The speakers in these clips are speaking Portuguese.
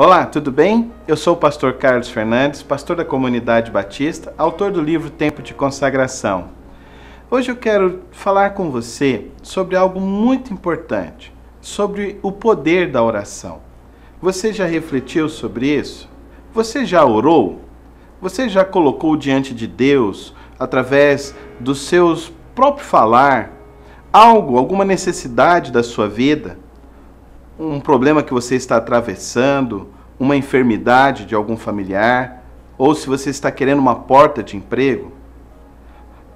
Olá, tudo bem? Eu sou o pastor Carlos Fernandes, pastor da comunidade batista, autor do livro Tempo de Consagração. Hoje eu quero falar com você sobre algo muito importante, sobre o poder da oração. Você já refletiu sobre isso? Você já orou? Você já colocou diante de Deus, através dos seus próprio falar, algo, alguma necessidade da sua vida? um problema que você está atravessando, uma enfermidade de algum familiar, ou se você está querendo uma porta de emprego,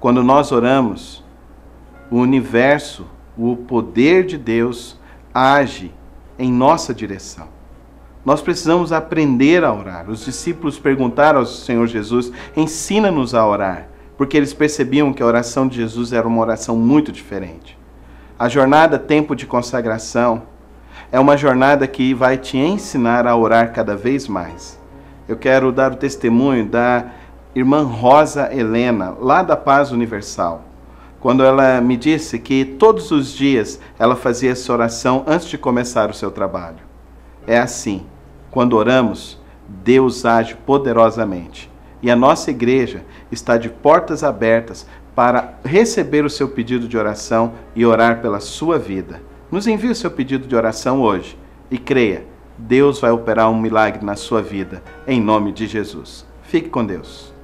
quando nós oramos, o universo, o poder de Deus age em nossa direção. Nós precisamos aprender a orar. Os discípulos perguntaram ao Senhor Jesus: ensina-nos a orar, porque eles percebiam que a oração de Jesus era uma oração muito diferente. A jornada tempo de consagração é uma jornada que vai te ensinar a orar cada vez mais. Eu quero dar o testemunho da irmã Rosa Helena, lá da Paz Universal, quando ela me disse que todos os dias ela fazia essa oração antes de começar o seu trabalho. É assim, quando oramos, Deus age poderosamente. E a nossa igreja está de portas abertas para receber o seu pedido de oração e orar pela sua vida. Nos envie o seu pedido de oração hoje e creia, Deus vai operar um milagre na sua vida, em nome de Jesus. Fique com Deus.